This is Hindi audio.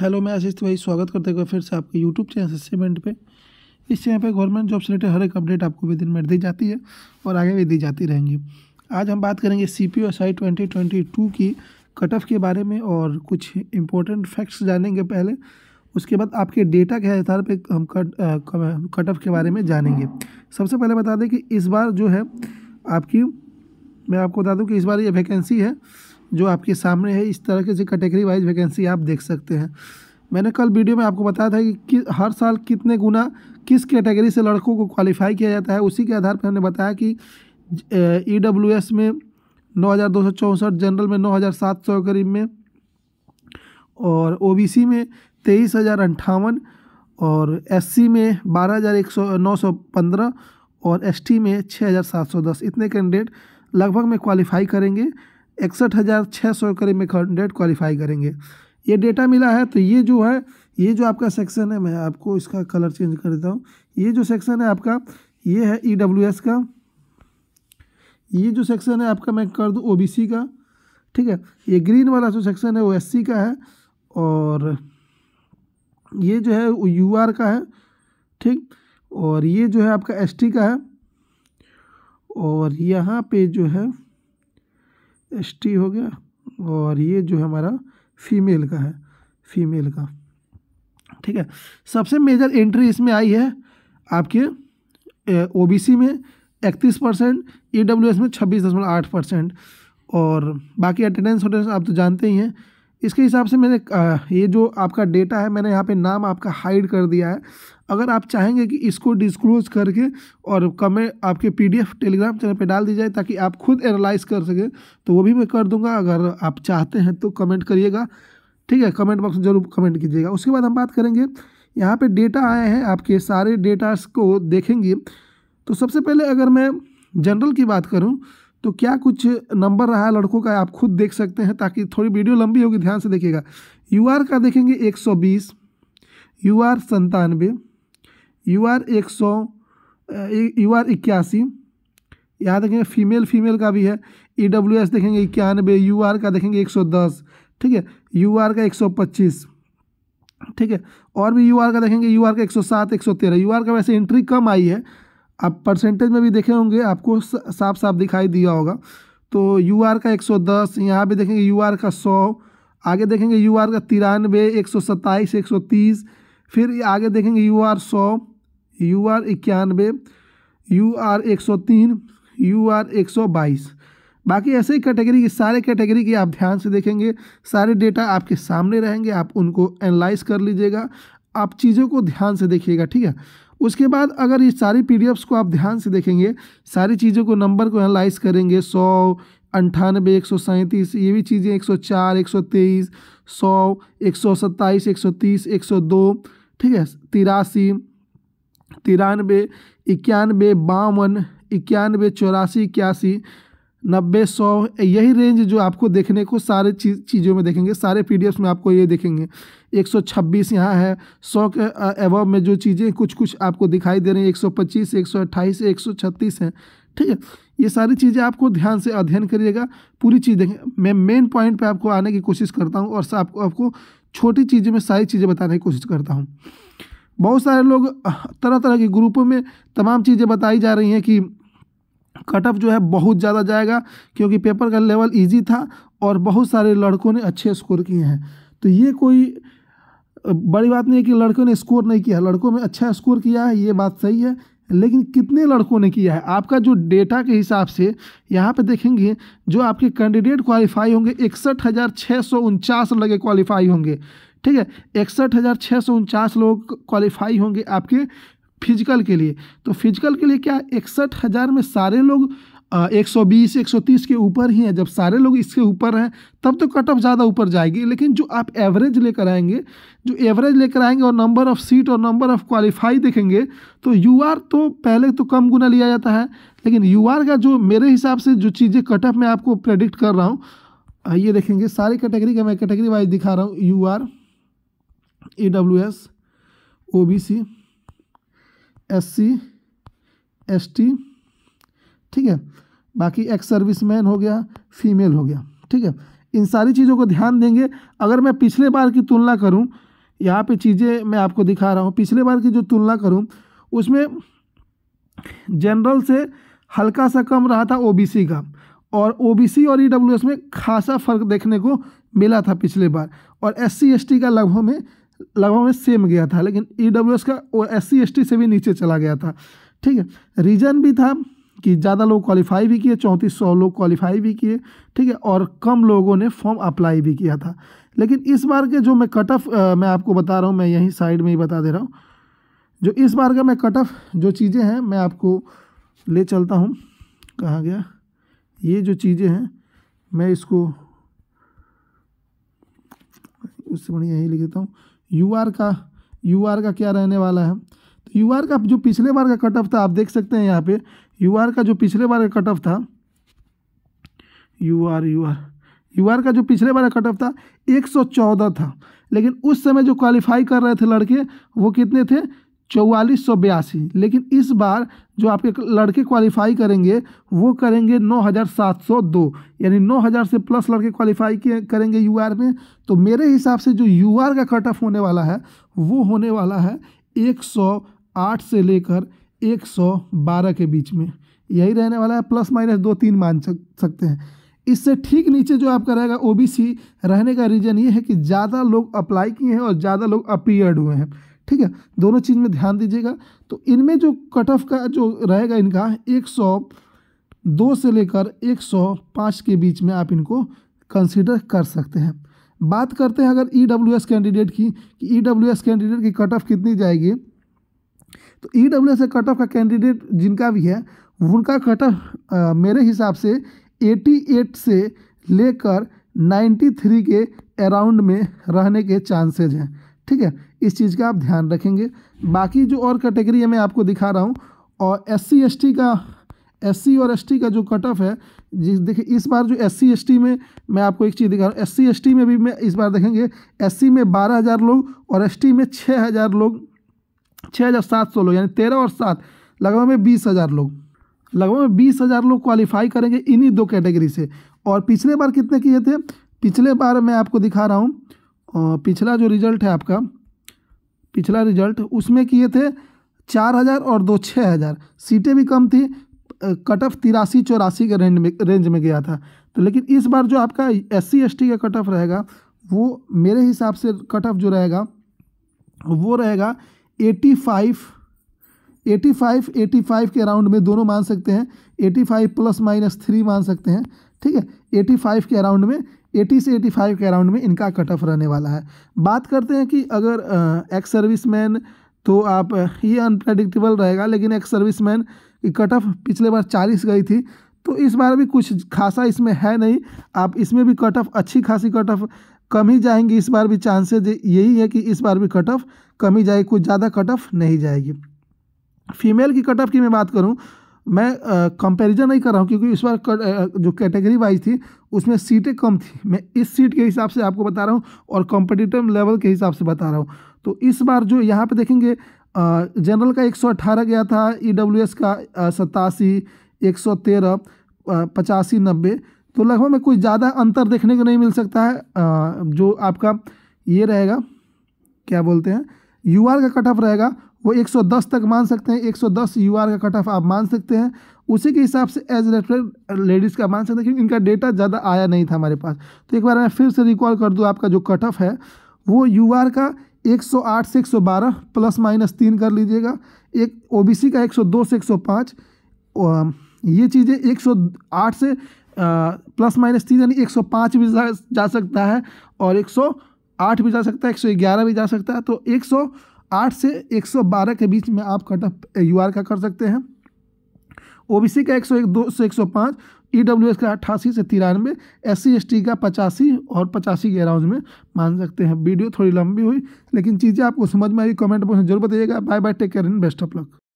हेलो मैं आशीष भाई स्वागत करते हुए फिर से आपके यूट्यूब चैनल असेसमेंट पे इस चैनल पे गवर्नमेंट जॉब से रिलेटेड हर एक अपडेट आपको दिन मिनट दी जाती है और आगे भी दी जाती रहेंगी आज हम बात करेंगे C P S I twenty twenty two की कट ऑफ के बारे में और कुछ इंपॉर्टेंट फैक्ट्स जानेंगे पहले उसके बाद आपके डेटा के आधार पर हम कट कट ऑफ के बारे में जानेंगे सबसे पहले बता दें कि इस बार जो है आपकी मैं आपको बता दूँ कि इस बार ये वैकेंसी है जो आपके सामने है इस तरह से कैटेगरी वाइज वैकेंसी आप देख सकते हैं मैंने कल वीडियो में आपको बताया था कि, कि हर साल कितने गुना किस कैटेगरी से लड़कों को क्वालिफाई किया जाता है उसी के आधार पर हमने बताया कि ई डब्ल्यू एस में नौ हज़ार दो सौ चौंसठ जनरल में नौ हज़ार सात सौ करीब में और ओ बी सी में तेईस हज़ार अंठावन और एस सी में बारह हज़ार एक सौ नौ सौ पंद्रह और एस टी में छः हज़ार सात सौ दस इतने कैंडिडेट लगभग में क्वालिफाई करेंगे इकसठ हज़ार छः सौ करीब में कैंडिडेट क्वालिफाई करेंगे ये डेटा मिला है तो ये जो है ये जो आपका सेक्शन है मैं आपको इसका कलर चेंज कर देता हूँ ये जो सेक्शन है आपका ये है ई e का ये जो सेक्शन है आपका मैं कर दूँ ओ का ठीक है ये ग्रीन वाला जो सेक्शन है वो एस का है और ये जो है यू का है ठीक और ये जो है आपका एस का है और यहाँ पे जो है एस टी हो गया और ये जो है हमारा फीमेल का है फीमेल का ठीक है सबसे मेजर एंट्री इसमें आई है आपके ओबीसी में इकतीस परसेंट ई e में छब्बीस दशमलव आठ परसेंट और बाकी अटेंडेंस वटेंडेंस आप तो जानते ही हैं इसके हिसाब से मैंने ये जो आपका डेटा है मैंने यहाँ पे नाम आपका हाइड कर दिया है अगर आप चाहेंगे कि इसको डिस्क्लोज करके और कमें आपके पीडीएफ टेलीग्राम चैनल पे डाल दी जाए ताकि आप खुद एनालाइज कर सकें तो वो भी मैं कर दूंगा अगर आप चाहते हैं तो कमेंट करिएगा ठीक है कमेंट बॉक्स में जरूर कमेंट कीजिएगा उसके बाद हम बात करेंगे यहाँ पर डेटा आए हैं आपके सारे डेटास को देखेंगे तो सबसे पहले अगर मैं जनरल की बात करूँ तो क्या कुछ नंबर रहा लड़कों का आप खुद देख सकते हैं ताकि थोड़ी वीडियो लंबी होगी ध्यान से देखिएगा यू आर का देखेंगे एक सौ बीस यू आर संतानवे यू आर एक सौ यू आर इक्यासी यहाँ देखेंगे फीमेल फीमेल का भी है ई डब्ल्यू एस देखेंगे इक्यानवे यू आर का देखेंगे एक सौ दस ठीक है यू आर का एक सौ पच्चीस ठीक है और भी यू आर का देखेंगे यू आर का एक सौ सात एक सौ तेरह यू आर का वैसे एंट्री कम आई है आप परसेंटेज में भी देखे होंगे आपको साफ साफ दिखाई दिया होगा तो यू आर का दस यहाँ भी देखेंगे यू आर का सौ आगे देखेंगे यू आर का तिरानवे एक सौ सत्ताईस एक सौ तीस फिर आगे देखेंगे यू आर सौ यू आर इक्यानवे यू आर एक सौ तीन यू आर एक सौ बाईस बाकी ऐसे ही कैटेगरी की सारे कैटेगरी की आप ध्यान से देखेंगे सारे डेटा आपके सामने रहेंगे आप उनको एनालाइज कर लीजिएगा आप चीज़ों को ध्यान से देखिएगा ठीक है उसके बाद अगर ये सारी पी को आप ध्यान से देखेंगे सारी चीज़ों को नंबर को एनालाइज करेंगे सौ अंठानबे एक सौ सैंतीस ये भी चीज़ें एक सौ चार एक सौ तेईस सौ एक सौ सत्ताईस एक सौ तीस एक सौ दो ठीक है तिरासी तिरानवे इक्यानवे बावन इक्यानवे चौरासी इक्यासी नब्बे सौ यही रेंज जो आपको देखने को सारे चीज चीज़ों में देखेंगे सारे पी में आपको ये देखेंगे एक सौ छब्बीस यहाँ है सौ के एवब में जो चीज़ें कुछ कुछ आपको दिखाई दे रही हैं एक सौ पच्चीस एक सौ अट्ठाईस एक सौ छत्तीस हैं ठीक है ये सारी चीज़ें आपको ध्यान से अध्ययन करिएगा पूरी चीज़ देखें मैं मेन पॉइंट पर आपको आने की कोशिश करता हूँ और आपको आपको छोटी चीज़ों में सारी चीज़ें बताने की कोशिश करता हूँ बहुत सारे लोग तरह तरह के ग्रुपों में तमाम चीज़ें बताई जा रही हैं कि कटअप जो है बहुत ज़्यादा जाएगा क्योंकि पेपर का लेवल इजी था और बहुत सारे लड़कों ने अच्छे स्कोर किए हैं तो ये कोई बड़ी बात नहीं है कि लड़कों ने स्कोर नहीं किया लड़कों में अच्छा स्कोर किया है ये बात सही है लेकिन कितने लड़कों ने किया है आपका जो डेटा के हिसाब से यहाँ पे देखेंगे जो आपके कैंडिडेट क्वालिफाई होंगे इकसठ हज़ार छः सौ उनचास लगे क्वालिफाई होंगे ठीक है इकसठ हज़ार छः सौ उनचास लोग क्वालिफाई होंगे आपके फिजिकल के लिए तो फिजिकल के लिए क्या इकसठ हज़ार में सारे लोग एक सौ बीस एक सौ तीस के ऊपर ही हैं जब सारे लोग इसके ऊपर हैं तब तो कट ऑफ ज़्यादा ऊपर जाएगी लेकिन जो आप एवरेज लेकर आएंगे जो एवरेज लेकर आएंगे और नंबर ऑफ़ सीट और नंबर ऑफ़ क्वालिफाई देखेंगे तो यू आर तो पहले तो कम गुना लिया जाता है लेकिन यू आर का जो मेरे हिसाब से जो चीज़ें कट ऑफ में आपको प्रेडिक्ट कर रहा हूँ ये देखेंगे सारी कैटेगरी का मैं कैटेगरी वाइज दिखा रहा हूँ U R E W S O B C SC ST ठीक है बाकी एक्स सर्विसमैन हो गया फीमेल हो गया ठीक है इन सारी चीज़ों को ध्यान देंगे अगर मैं पिछले बार की तुलना करूं यहाँ पे चीज़ें मैं आपको दिखा रहा हूँ पिछले बार की जो तुलना करूं उसमें जनरल से हल्का सा कम रहा था ओबीसी का और ओबीसी और ईडब्ल्यूएस e में खासा फ़र्क देखने को मिला था पिछले बार और एससी एसटी का लगभग में लगभग में सेम गया था लेकिन ई e का वो एस सी से भी नीचे चला गया था ठीक है रीज़न भी था कि ज़्यादा लोग क्वालिफाई भी किए चौंतीस सौ लोग क्वालिफाई भी किए ठीक है और कम लोगों ने फॉर्म अप्लाई भी किया था लेकिन इस बार के जो मैं कट ऑफ मैं आपको बता रहा हूँ मैं यहीं साइड में ही बता दे रहा हूँ जो इस बार का मैं कट ऑफ जो चीज़ें हैं मैं आपको ले चलता हूँ कहाँ गया ये जो चीज़ें हैं मैं इसको उससे बढ़िया यही लिख देता हूँ यू आर का यू आर का क्या रहने वाला है तो यू आर का जो पिछले बार का कट ऑफ था आप देख सकते हैं यहाँ पे यू आर का जो पिछले बार का कट ऑफ था U R U R U R का जो पिछले बार का कट ऑफ था 114 था लेकिन उस समय जो क्वालिफाई कर रहे थे लड़के वो कितने थे चौवालीस सौ बयासी लेकिन इस बार जो आपके लड़के क्वालिफाई करेंगे वो करेंगे नौ हज़ार सात सौ दो यानी नौ हज़ार से प्लस लड़के क्वालिफाई करेंगे यू आर में तो मेरे हिसाब से जो यू आर का कट ऑफ होने वाला है वो होने वाला है एक सौ आठ से लेकर एक सौ बारह के बीच में यही रहने वाला है प्लस माइनस दो तीन मान सकते हैं इससे ठीक नीचे जो आपका रहेगा सी रहने का रीज़न ये है कि ज़्यादा लोग अप्लाई किए हैं और ज़्यादा लोग अपीयर्ड हुए हैं ठीक है दोनों चीज़ में ध्यान दीजिएगा तो इनमें जो कट ऑफ का जो रहेगा इनका एक सौ दो से लेकर एक सौ पाँच के बीच में आप इनको कंसिडर कर सकते हैं बात करते हैं अगर ई डब्ल्यू एस कैंडिडेट की कि ई डब्ल्यू एस कैंडिडेट की कट ऑफ कितनी जाएगी तो E W S cut off का कैंडिडेट जिनका भी है उनका कट ऑफ मेरे हिसाब से एट से लेकर थ्री के अराउंड में रहने के चांसेज हैं ठीक है इस चीज़ का आप ध्यान रखेंगे बाकी जो और कैटेगरी है मैं आपको दिखा रहा हूँ और एस सी एस का एस सी और एस का जो कट ऑफ है जिस देखिए इस बार जो एस सी एस में मैं आपको एक चीज़ दिखा रहा हूँ एस सी में भी मैं इस बार देखेंगे एस में बारह हज़ार लोग और एस में छः हज़ार लोग छः हज़ार सात सौ लोग यानी तेरह और सात लगभग में बीस हज़ार लोग लगभग में बीस हज़ार लोग क्वालिफाई करेंगे इन्हीं दो कैटेगरी से और पिछले बार कितने किए थे पिछले बार मैं आपको दिखा रहा हूँ पिछला जो रिज़ल्ट है आपका पिछला रिज़ल्ट उसमें किए थे चार हज़ार और दो छः हज़ार सीटें भी कम थी कट ऑफ तिरासी चौरासी के रेंज में रेंज में गया था तो लेकिन इस बार जो आपका एस सी का कट ऑफ रहेगा वो मेरे हिसाब से कट ऑफ जो रहेगा वो रहेगा एटी फाइव 85 85 के अराउंड में दोनों मान सकते हैं 85 प्लस माइनस थ्री मान सकते हैं ठीक है 85 के अराउंड में 80 से 85 के अराउंड में इनका कट ऑफ रहने वाला है बात करते हैं कि अगर एक्स सर्विस मैन तो आप ये अनप्रडिक्टेबल रहेगा लेकिन एक्स सर्विस मैन की कट ऑफ पिछले बार चालीस गई थी तो इस बार भी कुछ खासा इसमें है नहीं आप इसमें भी कट ऑफ अच्छी खासी कट ऑफ कम ही जाएंगी इस बार भी चांसेज यही है कि इस बार भी कट ऑफ कम ही जाएगी कुछ ज़्यादा कट ऑफ नहीं जाएगी फीमेल की कट ऑफ की मैं बात करूँ मैं कंपैरिजन नहीं कर रहा हूँ क्योंकि इस बार कर, uh, जो कैटेगरी वाइज थी उसमें सीटें कम थी मैं इस सीट के हिसाब से आपको बता रहा हूँ और कॉम्पिटिटिव लेवल के हिसाब से बता रहा हूँ तो इस बार जो यहाँ पे देखेंगे जनरल का 118 गया था ई e का सतासी एक सौ तेरह पचासी नब्बे तो लगभग में कुछ ज़्यादा अंतर देखने को नहीं मिल सकता है uh, जो आपका ये रहेगा क्या बोलते हैं यू का कट ऑफ रहेगा वो 110 तक मान सकते हैं 110 आर का कट ऑफ आप मान सकते हैं उसी के हिसाब से एज रेफर लेडीज़ का मान सकते हैं क्योंकि इनका डेटा ज़्यादा आया नहीं था हमारे पास तो एक बार मैं फिर से रिकॉल कर दूँ आपका जो कट ऑफ है वो यू का 108 से 112 प्लस माइनस तीन कर लीजिएगा एक सी का दो से पाँच ये चीज़ें आठ से प्लस माइनस तीन यानी पाँच भी जा सकता है और एक आठ भी जा सकता है 111 भी जा सकता है तो सौ आठ से एक सौ बारह के बीच में आप कट ऑफ यू आर का कर सकते हैं ओबीसी का एक सौ एक दो से एक सौ पाँच ई डब्ल्यू एस का अट्ठासी से तिरानवे एस सी एस टी का पचासी और पचासी के अराउंड में मान सकते हैं वीडियो थोड़ी लंबी हुई लेकिन चीज़ें आपको समझ में आई कमेंट बॉक्स में जरूर बताइएगा bye bye take care in best of luck